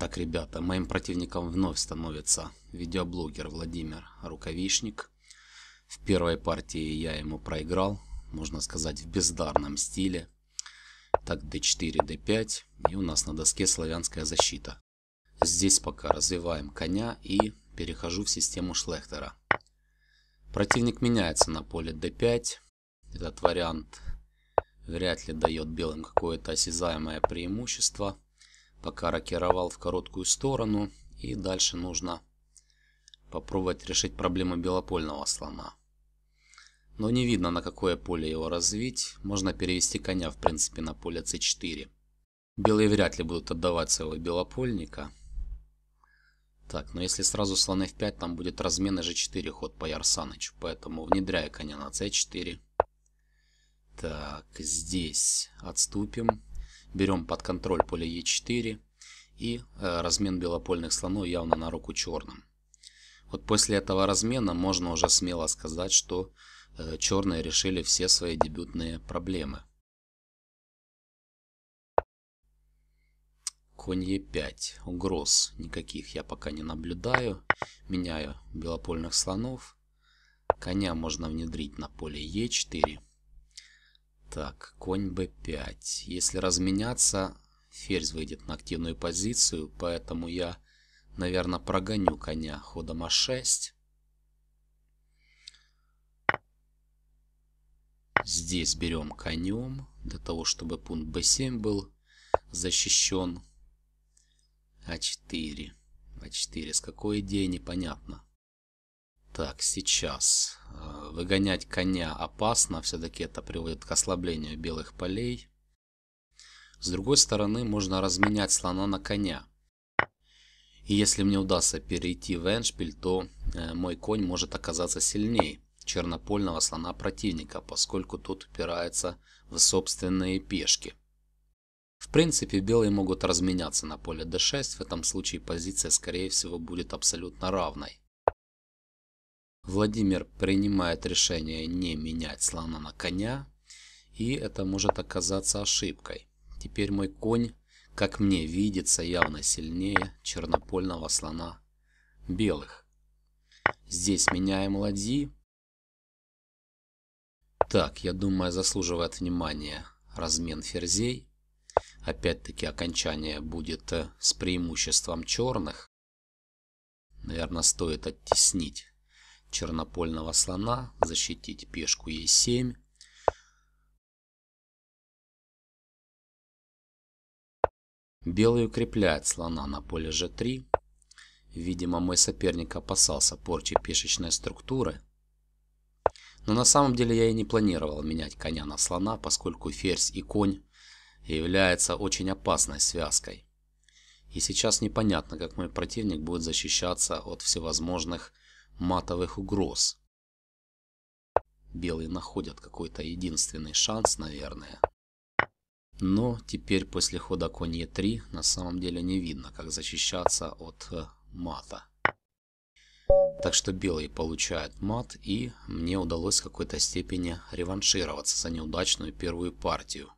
Так, ребята, моим противником вновь становится видеоблогер Владимир Рукавишник. В первой партии я ему проиграл, можно сказать, в бездарном стиле. Так, d4, d5, и у нас на доске славянская защита. Здесь пока развиваем коня и перехожу в систему Шлехтера. Противник меняется на поле d5. Этот вариант вряд ли дает белым какое-то осязаемое преимущество пока рокировал в короткую сторону, и дальше нужно попробовать решить проблему белопольного слона. Но не видно, на какое поле его развить, можно перевести коня в принципе на поле c4. Белые вряд ли будут отдавать своего белопольника. Так, но ну если сразу слон f5, там будет размен g4 ход по Ярсанычу, поэтому внедряя коня на c4. Так, здесь отступим, Берем под контроль поле Е4 и э, размен белопольных слонов явно на руку черным. Вот после этого размена можно уже смело сказать, что э, черные решили все свои дебютные проблемы. Конь Е5. Угроз никаких я пока не наблюдаю. Меняю белопольных слонов. Коня можно внедрить на поле Е4. Так, конь b5. Если разменяться, ферзь выйдет на активную позицию, поэтому я, наверное, прогоню коня ходом а6. Здесь берем конем, для того, чтобы пункт b7 был защищен. a 4 a 4 с какой идеей, непонятно. Так, сейчас выгонять коня опасно, все-таки это приводит к ослаблению белых полей. С другой стороны, можно разменять слона на коня. И если мне удастся перейти в эндшпиль, то э, мой конь может оказаться сильнее чернопольного слона противника, поскольку тот упирается в собственные пешки. В принципе, белые могут разменяться на поле d6, в этом случае позиция скорее всего будет абсолютно равной. Владимир принимает решение не менять слона на коня, и это может оказаться ошибкой. Теперь мой конь, как мне видится, явно сильнее чернопольного слона белых. Здесь меняем ладьи. Так, я думаю, заслуживает внимания размен ферзей. Опять-таки окончание будет э, с преимуществом черных. Наверное, стоит оттеснить чернопольного слона, защитить пешку Е7. Белый укрепляет слона на поле G3. Видимо, мой соперник опасался порчи пешечной структуры. Но на самом деле я и не планировал менять коня на слона, поскольку ферзь и конь являются очень опасной связкой. И сейчас непонятно, как мой противник будет защищаться от всевозможных матовых угроз. Белые находят какой-то единственный шанс, наверное. Но теперь после хода конь Е3 на самом деле не видно, как защищаться от э, мата. Так что белые получают мат, и мне удалось в какой-то степени реваншироваться за неудачную первую партию.